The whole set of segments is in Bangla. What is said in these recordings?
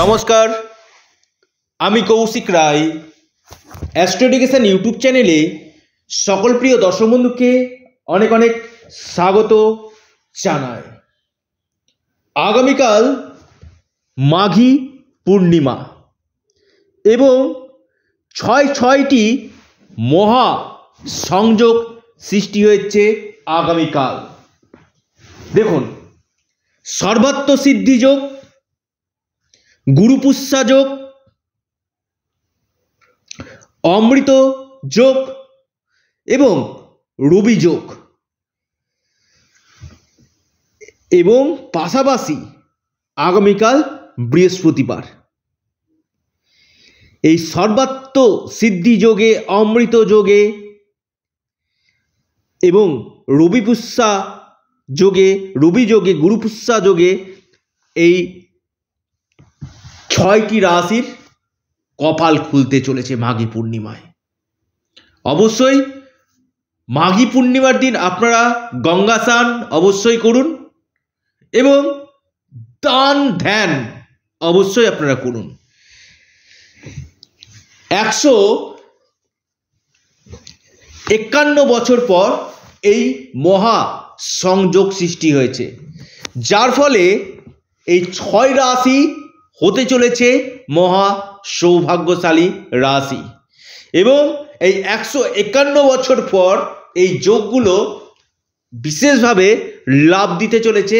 নমস্কার আমি কৌশিক রায় অ্যাস্ট্রোডিকেশন ইউটিউব চ্যানেলে সকল প্রিয় দর্শক বন্ধুকে অনেক অনেক স্বাগত জানায় আগামীকাল মাঘী পূর্ণিমা এবং ছয় ছয়টি মহা সংযোগ সৃষ্টি হয়েছে আগামীকাল দেখুন সর্বাত্ম সিদ্ধিযোগ গুরুপুষ্যা যোগ অমৃত যোগ এবং রবি যোগ এবং পাশাপাশি আগামীকাল বৃহস্পতিবার এই সর্বাত্ম সিদ্ধি যোগে অমৃত যোগে এবং রবিপুষ্যা যোগে রবি যোগে গুরুপুষ্যা যোগে এই ছয়টি রাশির কপাল খুলতে চলেছে মাঘী পূর্ণিমায় অবশ্যই মাঘী পূর্ণিমার দিন আপনারা গঙ্গা স্নান অবশ্যই করুন এবং দান ধ্যান অবশ্যই আপনারা করুন একশো একান্ন বছর পর এই মহা সংযোগ সৃষ্টি হয়েছে যার ফলে এই ছয় রাশি হতে চলেছে মহা সৌভাগ্যশালী রাশি এবং এই একশো একান্ন বছর পর এই যোগগুলো বিশেষভাবে লাভ দিতে চলেছে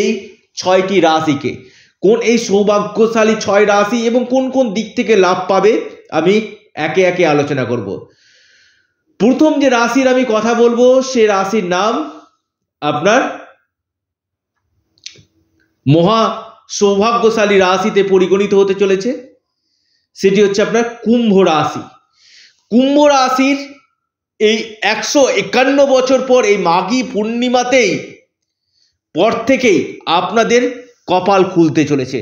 এই ছয়টি রাশিকে কোন এই সৌভাগ্যশালী ছয় রাশি এবং কোন কোন দিক থেকে লাভ পাবে আমি একে একে আলোচনা করব প্রথম যে রাশির আমি কথা বলবো সে রাশির নাম আপনার মহা সৌভাগ্যশালী রাশিতে পরিগণিত হতে চলেছে সেটি হচ্ছে আপনার কুম্ভ রাশি কুম্ভ রাশির এই একশো একান্ন বছর পর এই মাঘি পূর্ণিমাতেই পর থেকেই আপনাদের কপাল খুলতে চলেছে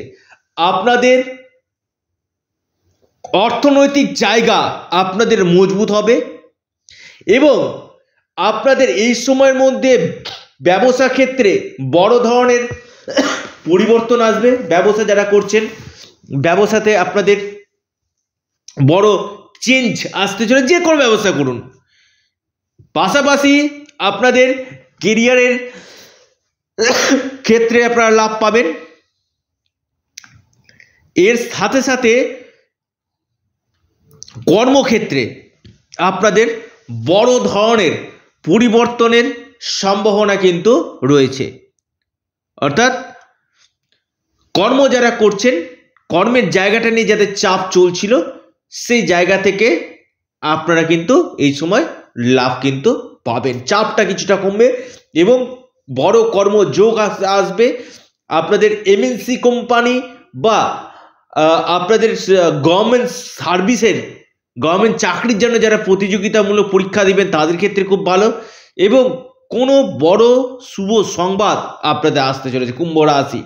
আপনাদের অর্থনৈতিক জায়গা আপনাদের মজবুত হবে এবং আপনাদের এই সময়ের মধ্যে ব্যবসা ক্ষেত্রে বড় ধরনের পরিবর্তন আসবে ব্যবসা যারা করছেন ব্যবসাতে আপনাদের বড় চেঞ্জ আসতে চলে যে কোনো ব্যবসা করুন পাশাপাশি আপনাদের কেরিয়ারের ক্ষেত্রে আপনারা লাভ পাবেন এর সাথে সাথে কর্মক্ষেত্রে আপনাদের বড় ধরনের পরিবর্তনের সম্ভাবনা কিন্তু রয়েছে অর্থাৎ কর্ম যারা করছেন কর্মের জায়গাটা নিয়ে যাদের চাপ চলছিল সেই জায়গা থেকে আপনারা কিন্তু এই সময় লাভ কিন্তু পাবেন চাপটা কিছুটা কমবে এবং বড় যোগ আসবে আপনাদের এমএনসি কোম্পানি বা আপনাদের গভর্নমেন্ট সার্ভিসের গভর্নমেন্ট চাকরির জন্য যারা প্রতিযোগিতামূলক পরীক্ষা দিবেন তাদের ক্ষেত্রে খুব ভালো এবং কোনো বড় শুভ সংবাদ আপনাদের আসতে চলেছে কুম্ভ রাশি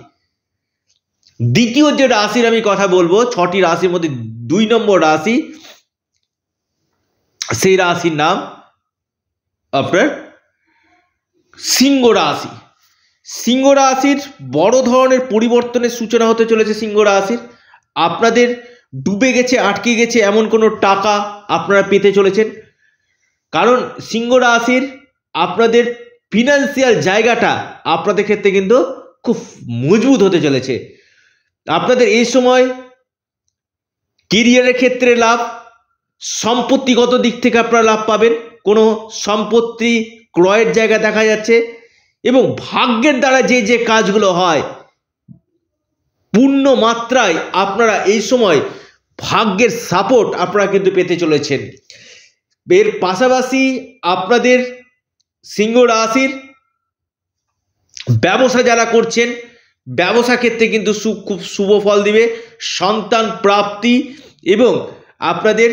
দ্বিতীয় যে রাশির আমি কথা বলবো ছটি রাশির মধ্যে দুই নম্বর রাশি সেই রাশির নাম আপনার সিংহ রাশি সিংহ রাশির বড় ধরনের পরিবর্তনের সূচনা হতে চলেছে সিংহ রাশির আপনাদের ডুবে গেছে আটকে গেছে এমন কোনো টাকা আপনারা পেতে চলেছেন কারণ সিংহ রাশির আপনাদের ফিনান্সিয়াল জায়গাটা আপনাদের ক্ষেত্রে কিন্তু খুব মজবুত হতে চলেছে আপনাদের এই সময় কেরিয়ারের ক্ষেত্রে লাভ সম্পত্তিগত দিক থেকে আপনারা লাভ পাবেন কোনো সম্পত্তি ক্রয়ের জায়গা দেখা যাচ্ছে এবং ভাগ্যের দ্বারা যে যে কাজগুলো হয় পূর্ণ মাত্রায় আপনারা এই সময় ভাগ্যের সাপোর্ট আপনারা কিন্তু পেতে চলেছেন এর পাশাপাশি আপনাদের সিংহ রাশির ব্যবসা যারা করছেন ব্যবসা ক্ষেত্রে কিন্তু খুব শুভ ফল দিবে সন্তান প্রাপ্তি এবং আপনাদের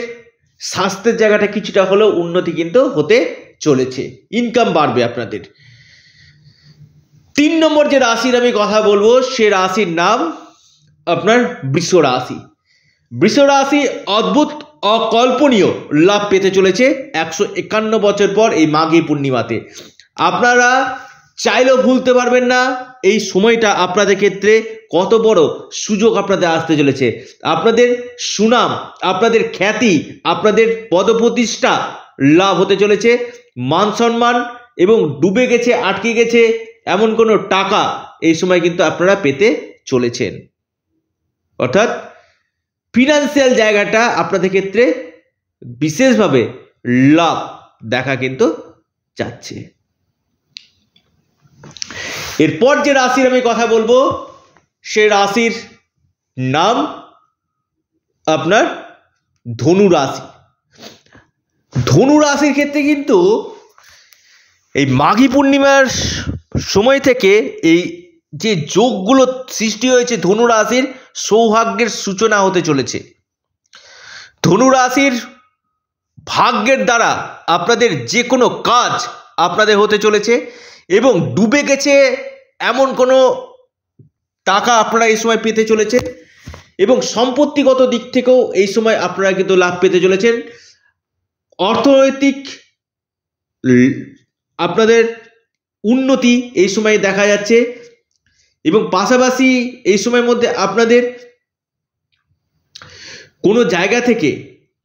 স্বাস্থ্যের জায়গাটা কিছুটা হলেও উন্নতি কিন্তু হতে চলেছে ইনকাম বাড়বে আপনাদের তিন নম্বর যে রাশির আমি কথা বলবো সে রাশির নাম আপনার বৃষ রাশি বৃষ রাশি অদ্ভুত অকল্পনীয় লাভ পেতে চলেছে একশো একান্ন বছর পর এই মাঘে পূর্ণিমাতে আপনারা চাইলেও ভুলতে পারবেন না এই সময়টা আপনাদের ক্ষেত্রে কত বড় সুযোগ আপনাদের আসতে চলেছে আপনাদের সুনাম আপনাদের খ্যাতি আপনাদের পদপ্রতিষ্ঠা লাভ হতে চলেছে মান সম্মান এবং ডুবে গেছে আটকে গেছে এমন কোনো টাকা এই সময় কিন্তু আপনারা পেতে চলেছেন অর্থাৎ ফিনান্সিয়াল জায়গাটা আপনাদের ক্ষেত্রে বিশেষভাবে লাভ দেখা কিন্তু যাচ্ছে এরপর যে রাশির আমি কথা বলবো সে রাশির নাম আপনার ধনু রাশি ধনু রাশির ক্ষেত্রে কিন্তু এই মাঘী পূর্ণিমার সময় থেকে এই যে যোগগুলো সৃষ্টি হয়েছে ধনু রাশির সৌভাগ্যের সূচনা হতে চলেছে ধনুরাশির ভাগ্যের দ্বারা আপনাদের যে কোনো কাজ আপনাদের হতে চলেছে এবং ডুবে গেছে এমন কোনো টাকা আপনারা এই সময় পেতে চলেছে এবং সম্পত্তিগত দিক থেকেও এই সময় আপনারা কিন্তু লাভ পেতে চলেছেন অর্থনৈতিক আপনাদের উন্নতি এই সময় দেখা যাচ্ছে এবং পাশাপাশি এই সময়ের মধ্যে আপনাদের কোনো জায়গা থেকে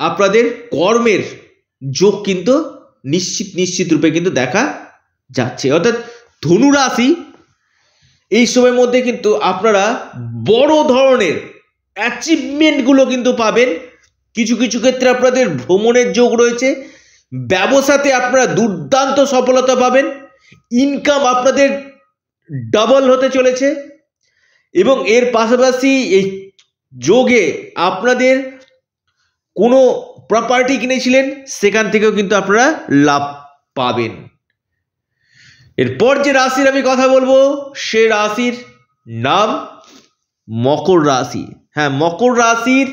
আপনাদের কর্মের যোগ কিন্তু নিশ্চিত নিশ্চিত রূপে কিন্তু দেখা যাচ্ছে অর্থাৎ ধনু রাশি এই সময়ের মধ্যে কিন্তু আপনারা বড় ধরনের অ্যাচিভমেন্টগুলো কিন্তু পাবেন কিছু কিছু ক্ষেত্রে আপনাদের ভ্রমণের যোগ রয়েছে ব্যবসাতে আপনারা দুর্দান্ত সফলতা পাবেন ইনকাম আপনাদের ডাবল হতে চলেছে এবং এর পাশাপাশি এই যোগে আপনাদের কোনো প্রপার্টি কিনেছিলেন সেখান থেকেও কিন্তু আপনারা লাভ পাবেন এরপর যে রাশির আমি কথা বলবো সে রাশির নাম মকর রাশি হ্যাঁ মকর রাশির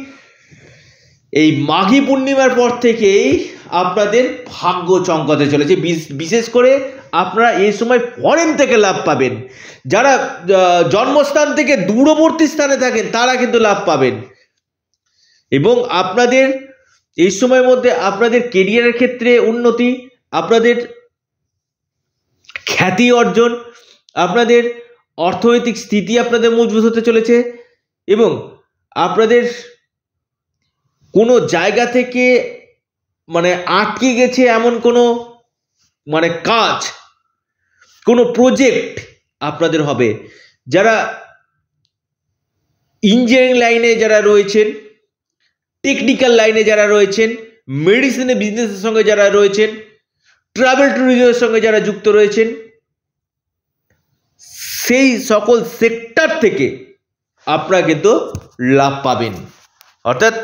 এই মাঘী পূর্ণিমার পর থেকেই আপনাদের ভাগ্য চমকাতে চলেছে বিশেষ করে আপনারা এই সময় ফরেন থেকে লাভ পাবেন যারা জন্মস্থান থেকে দূরবর্তী স্থানে থাকেন তারা কিন্তু লাভ পাবেন এবং আপনাদের এই সময়ের মধ্যে আপনাদের কেরিয়ারের ক্ষেত্রে উন্নতি আপনাদের খ্যাতি অর্জন আপনাদের অর্থনৈতিক স্থিতি আপনাদের মজবুত হতে চলেছে এবং আপনাদের কোনো জায়গা থেকে মানে আটকে গেছে এমন কোনো মানে কাজ কোনো প্রজেক্ট আপনাদের হবে যারা ইঞ্জিনিয়ারিং লাইনে যারা রয়েছেন টেকনিক্যাল লাইনে যারা রয়েছেন মেডিসিনে বিজনেসের সঙ্গে যারা রয়েছেন ট্রাভেল ট্যুরিজমের সঙ্গে যারা যুক্ত রয়েছেন সেই সকল সেক্টর থেকে আপনারা কিন্তু লাভ পাবেন অর্থাৎ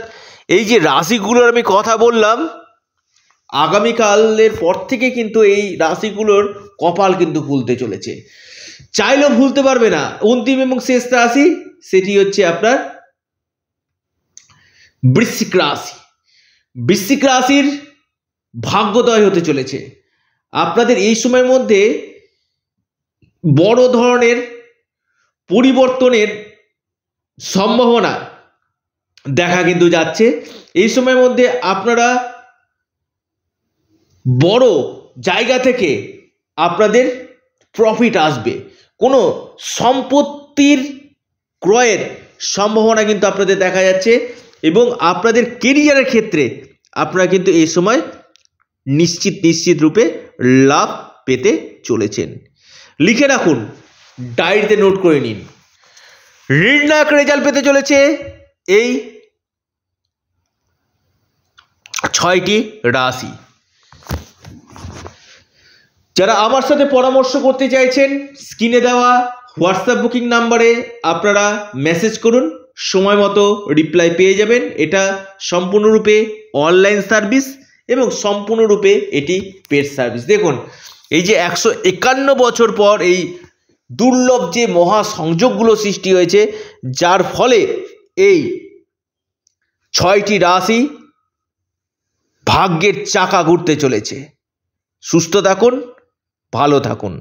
এই যে রাশিগুলোর আমি কথা বললাম আগামীকালের পর থেকে কিন্তু এই রাশিগুলোর কপাল কিন্তু ভুলতে চলেছে চাইলেও ভুলতে পারবে না অন্তিম এবং শেষ রাশি সেটি হচ্ছে আপনার বৃশ্চিক রাশি বৃশ্চিক রাশির ভাগ্যদয় হতে চলেছে আপনাদের এই সময়ের মধ্যে বড় ধরনের পরিবর্তনের সম্ভাবনা দেখা কিন্তু যাচ্ছে এই সময়ের মধ্যে আপনারা বড় জায়গা থেকে আপনাদের প্রফিট আসবে কোনো সম্পত্তির ক্রয়ের সম্ভাবনা কিন্তু আপনাদের দেখা যাচ্ছে এবং আপনাদের কেরিয়ারের ক্ষেত্রে আপনারা কিন্তু এই সময় নিশ্চিত নিশ্চিত রূপে লাভ পেতে চলেছেন লিখে রাখুন ডায়েরিতে নোট করে নিন ঋণনাক রেজাল্ট পেতে চলেছে এই ছয়টি রাশি যারা আমার সাথে পরামর্শ করতে চাইছেন স্ক্রিনে দেওয়া হোয়াটসঅ্যাপ বুকিং নাম্বারে আপনারা মেসেজ করুন সময় মতো রিপ্লাই পেয়ে যাবেন এটা সম্পূর্ণরূপে অনলাইন সার্ভিস এবং সম্পূর্ণরূপে এটি পেড সার্ভিস দেখুন এই যে একশো একান্ন বছর পর এই দুর্লভ যে মহা সংযোগগুলো সৃষ্টি হয়েছে যার ফলে এই ছয়টি রাশি ভাগ্যের চাকা ঘুরতে চলেছে সুস্থ থাকুন ভালো থাকুন